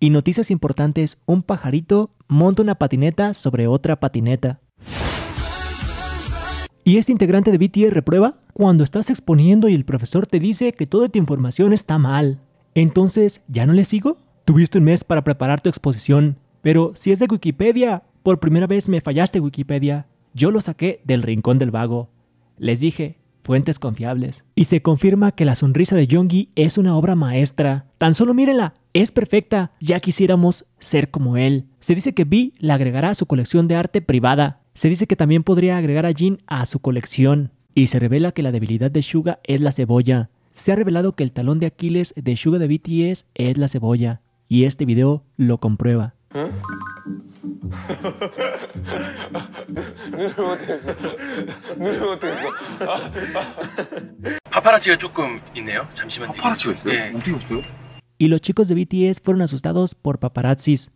Y noticias importantes, un pajarito monta una patineta sobre otra patineta. Y este integrante de BTS reprueba cuando estás exponiendo y el profesor te dice que toda tu información está mal. Entonces, ¿ya no le sigo? Tuviste un mes para preparar tu exposición, pero si es de Wikipedia, por primera vez me fallaste Wikipedia. Yo lo saqué del rincón del vago. Les dije, fuentes confiables. Y se confirma que la sonrisa de Yongi es una obra maestra. Tan solo mírenla, es perfecta, ya quisiéramos ser como él. Se dice que Vi la agregará a su colección de arte privada. Se dice que también podría agregar a Jin a su colección. Y se revela que la debilidad de Suga es la cebolla. Se ha revelado que el talón de Aquiles de Suga de BTS es la cebolla. Y este video lo comprueba. ¿Eh? y los chicos de BTS fueron asustados por paparazzis.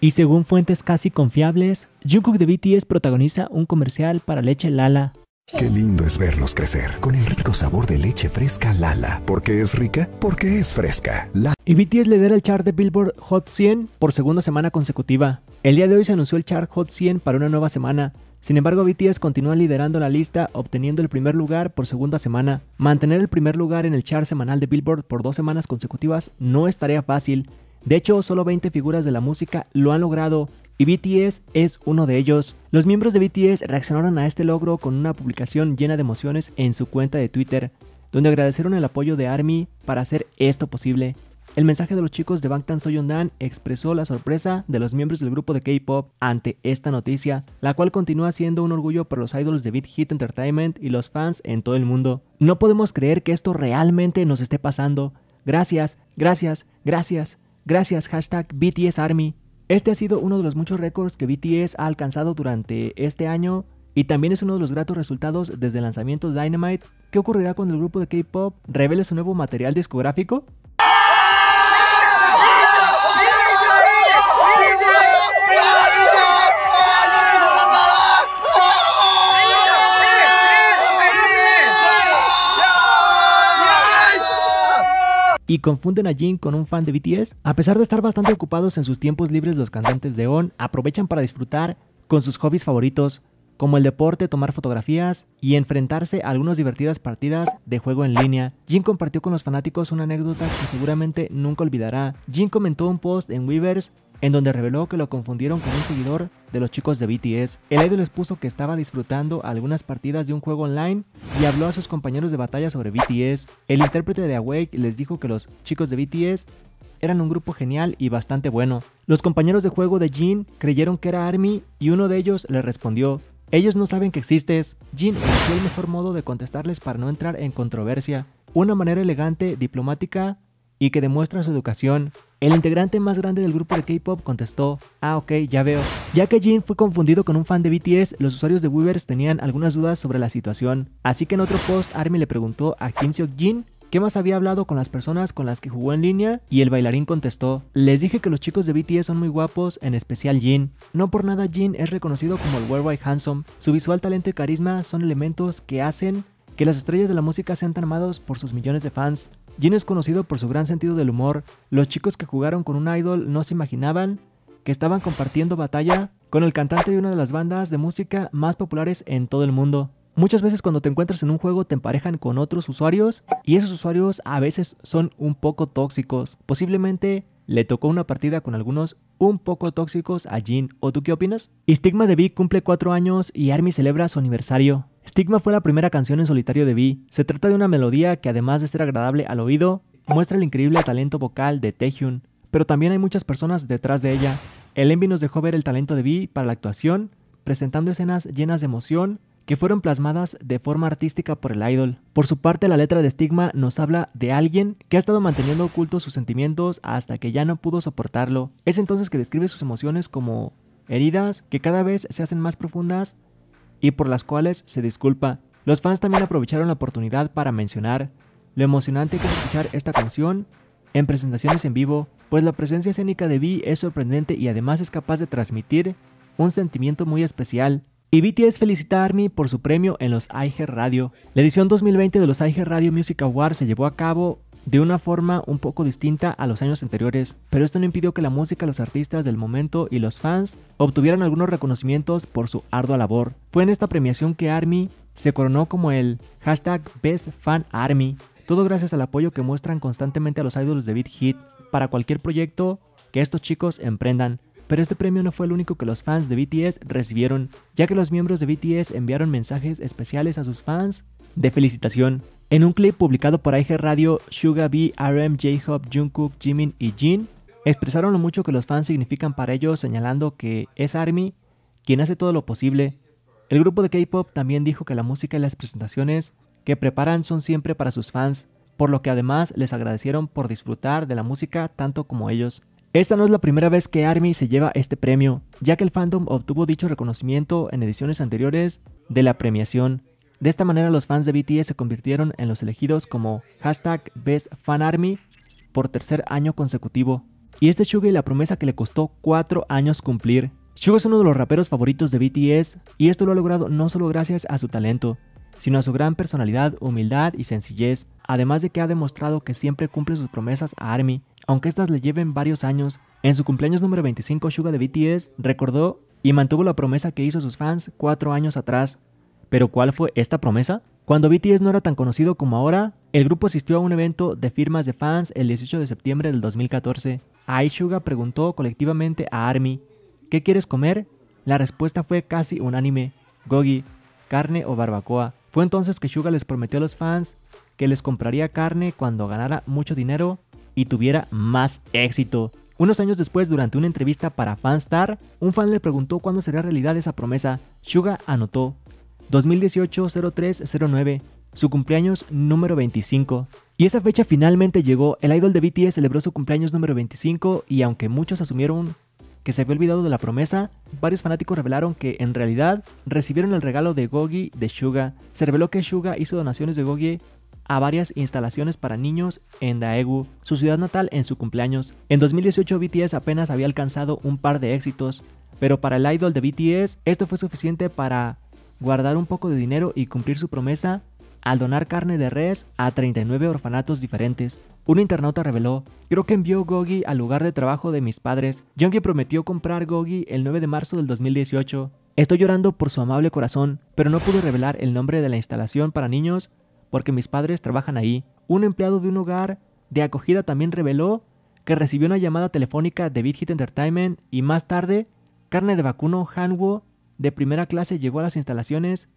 Y según fuentes casi confiables, Jungkook de BTS protagoniza un comercial para leche Lala. Qué lindo es verlos crecer con el rico sabor de leche fresca Lala. Porque es rica? Porque es fresca. Y BTS lidera el chart de Billboard Hot 100 por segunda semana consecutiva. El día de hoy se anunció el chart Hot 100 para una nueva semana, sin embargo, BTS continúa liderando la lista, obteniendo el primer lugar por segunda semana. Mantener el primer lugar en el chart semanal de Billboard por dos semanas consecutivas no es tarea fácil. De hecho, solo 20 figuras de la música lo han logrado y BTS es uno de ellos. Los miembros de BTS reaccionaron a este logro con una publicación llena de emociones en su cuenta de Twitter, donde agradecieron el apoyo de ARMY para hacer esto posible. El mensaje de los chicos de Bangtan Dan expresó la sorpresa de los miembros del grupo de K-pop ante esta noticia, la cual continúa siendo un orgullo para los idols de Beat Hit Entertainment y los fans en todo el mundo. No podemos creer que esto realmente nos esté pasando. Gracias, gracias, gracias, gracias, hashtag BTS Army. Este ha sido uno de los muchos récords que BTS ha alcanzado durante este año y también es uno de los gratos resultados desde el lanzamiento de Dynamite. ¿Qué ocurrirá cuando el grupo de K-Pop revele su nuevo material discográfico? y confunden a Jin con un fan de BTS. A pesar de estar bastante ocupados en sus tiempos libres, los cantantes de ON aprovechan para disfrutar con sus hobbies favoritos, como el deporte, tomar fotografías y enfrentarse a algunas divertidas partidas de juego en línea. Jin compartió con los fanáticos una anécdota que seguramente nunca olvidará. Jin comentó un post en Weavers en donde reveló que lo confundieron con un seguidor de los chicos de BTS. El idol expuso que estaba disfrutando algunas partidas de un juego online y habló a sus compañeros de batalla sobre BTS. El intérprete de Awake les dijo que los chicos de BTS eran un grupo genial y bastante bueno. Los compañeros de juego de Jin creyeron que era ARMY y uno de ellos le respondió, ellos no saben que existes. Jin eligió el mejor modo de contestarles para no entrar en controversia, una manera elegante, diplomática y que demuestra su educación. El integrante más grande del grupo de K-pop contestó: Ah, ok, ya veo. Ya que Jin fue confundido con un fan de BTS, los usuarios de Weavers tenían algunas dudas sobre la situación. Así que en otro post, Army le preguntó a Kim Seok Jin ¿Qué más había hablado con las personas con las que jugó en línea? Y el bailarín contestó, les dije que los chicos de BTS son muy guapos, en especial Jin. No por nada Jin es reconocido como el Worldwide Handsome. Su visual talento y carisma son elementos que hacen que las estrellas de la música sean tan amados por sus millones de fans. Jin es conocido por su gran sentido del humor. Los chicos que jugaron con un idol no se imaginaban que estaban compartiendo batalla con el cantante de una de las bandas de música más populares en todo el mundo. Muchas veces cuando te encuentras en un juego te emparejan con otros usuarios y esos usuarios a veces son un poco tóxicos. Posiblemente le tocó una partida con algunos un poco tóxicos a Jin. ¿O tú qué opinas? Stigma de V cumple 4 años y Army celebra su aniversario. Stigma fue la primera canción en solitario de V. Se trata de una melodía que además de ser agradable al oído, muestra el increíble talento vocal de Taehyung. pero también hay muchas personas detrás de ella. El Envy nos dejó ver el talento de V para la actuación, presentando escenas llenas de emoción, que fueron plasmadas de forma artística por el idol. Por su parte, la letra de Stigma nos habla de alguien que ha estado manteniendo ocultos sus sentimientos hasta que ya no pudo soportarlo. Es entonces que describe sus emociones como heridas que cada vez se hacen más profundas y por las cuales se disculpa. Los fans también aprovecharon la oportunidad para mencionar lo emocionante que es escuchar esta canción en presentaciones en vivo, pues la presencia escénica de Vi es sorprendente y además es capaz de transmitir un sentimiento muy especial y BTS felicita a ARMY por su premio en los IG Radio. La edición 2020 de los IG Radio Music Awards se llevó a cabo de una forma un poco distinta a los años anteriores, pero esto no impidió que la música, los artistas del momento y los fans obtuvieran algunos reconocimientos por su ardua labor. Fue en esta premiación que ARMY se coronó como el hashtag Best Fan Army, todo gracias al apoyo que muestran constantemente a los ídolos de Beat Hit para cualquier proyecto que estos chicos emprendan. Pero este premio no fue el único que los fans de BTS recibieron, ya que los miembros de BTS enviaron mensajes especiales a sus fans de felicitación. En un clip publicado por IG Radio, Suga B, RM, J-Hope, Jungkook, Jimin y Jin expresaron lo mucho que los fans significan para ellos, señalando que es ARMY quien hace todo lo posible. El grupo de K-pop también dijo que la música y las presentaciones que preparan son siempre para sus fans, por lo que además les agradecieron por disfrutar de la música tanto como ellos. Esta no es la primera vez que ARMY se lleva este premio, ya que el fandom obtuvo dicho reconocimiento en ediciones anteriores de la premiación. De esta manera los fans de BTS se convirtieron en los elegidos como hashtag BestFanArmy por tercer año consecutivo. Y este es Suga y la promesa que le costó 4 años cumplir. Suga es uno de los raperos favoritos de BTS y esto lo ha logrado no solo gracias a su talento, sino a su gran personalidad, humildad y sencillez, además de que ha demostrado que siempre cumple sus promesas a Army, aunque estas le lleven varios años. En su cumpleaños número 25, Suga de BTS recordó y mantuvo la promesa que hizo a sus fans cuatro años atrás. ¿Pero cuál fue esta promesa? Cuando BTS no era tan conocido como ahora, el grupo asistió a un evento de firmas de fans el 18 de septiembre del 2014. Ahí Suga preguntó colectivamente a Army, ¿qué quieres comer? La respuesta fue casi unánime, Gogi, carne o barbacoa. Fue entonces que Suga les prometió a los fans que les compraría carne cuando ganara mucho dinero y tuviera más éxito. Unos años después, durante una entrevista para Fanstar, un fan le preguntó cuándo sería realidad esa promesa. Suga anotó 2018-0309, su cumpleaños número 25. Y esa fecha finalmente llegó, el idol de BTS celebró su cumpleaños número 25 y aunque muchos asumieron que se había olvidado de la promesa, varios fanáticos revelaron que en realidad recibieron el regalo de Gogi de Shuga. Se reveló que Shuga hizo donaciones de Gogi a varias instalaciones para niños en Daegu, su ciudad natal, en su cumpleaños. En 2018 BTS apenas había alcanzado un par de éxitos, pero para el idol de BTS esto fue suficiente para guardar un poco de dinero y cumplir su promesa al donar carne de res a 39 orfanatos diferentes. Un internauta reveló, creo que envió Gogi al lugar de trabajo de mis padres. Yonki prometió comprar Gogi el 9 de marzo del 2018. Estoy llorando por su amable corazón, pero no pude revelar el nombre de la instalación para niños porque mis padres trabajan ahí. Un empleado de un hogar de acogida también reveló que recibió una llamada telefónica de Big Hit Entertainment y más tarde, carne de vacuno Hanwoo. de primera clase llegó a las instalaciones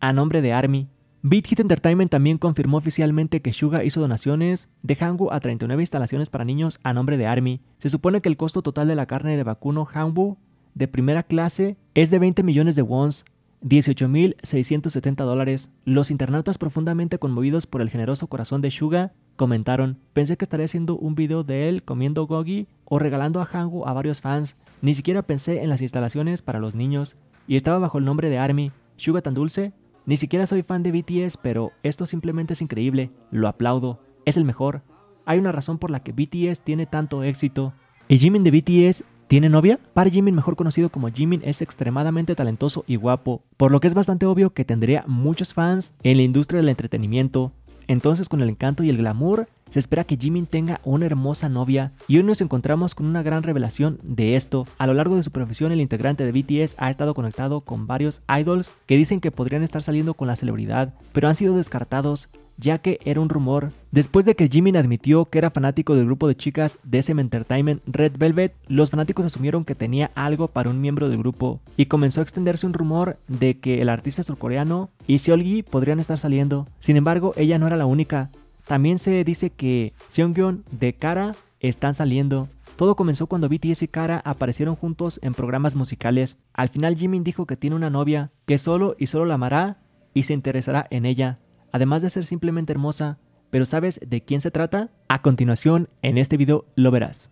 a nombre de Army. Beat Hit Entertainment también confirmó oficialmente que Suga hizo donaciones de Hangu a 39 instalaciones para niños a nombre de Army. Se supone que el costo total de la carne de vacuno Hangu de primera clase es de 20 millones de wons, 18.670 dólares. Los internautas profundamente conmovidos por el generoso corazón de Suga comentaron, pensé que estaría haciendo un video de él comiendo gogi o regalando a Hangu a varios fans. Ni siquiera pensé en las instalaciones para los niños y estaba bajo el nombre de Army. Suga tan dulce, ni siquiera soy fan de BTS, pero esto simplemente es increíble, lo aplaudo, es el mejor. Hay una razón por la que BTS tiene tanto éxito. ¿Y Jimin de BTS tiene novia? Para Jimin, mejor conocido como Jimin, es extremadamente talentoso y guapo, por lo que es bastante obvio que tendría muchos fans en la industria del entretenimiento. Entonces, con el encanto y el glamour, se espera que Jimin tenga una hermosa novia y hoy nos encontramos con una gran revelación de esto. A lo largo de su profesión, el integrante de BTS ha estado conectado con varios idols que dicen que podrían estar saliendo con la celebridad, pero han sido descartados ya que era un rumor. Después de que Jimin admitió que era fanático del grupo de chicas de SM Entertainment Red Velvet, los fanáticos asumieron que tenía algo para un miembro del grupo y comenzó a extenderse un rumor de que el artista surcoreano y Seolgi podrían estar saliendo. Sin embargo, ella no era la única. También se dice que Seongyeon de Kara están saliendo. Todo comenzó cuando BTS y Kara aparecieron juntos en programas musicales. Al final Jimin dijo que tiene una novia, que solo y solo la amará y se interesará en ella, además de ser simplemente hermosa. Pero ¿sabes de quién se trata? A continuación, en este video lo verás.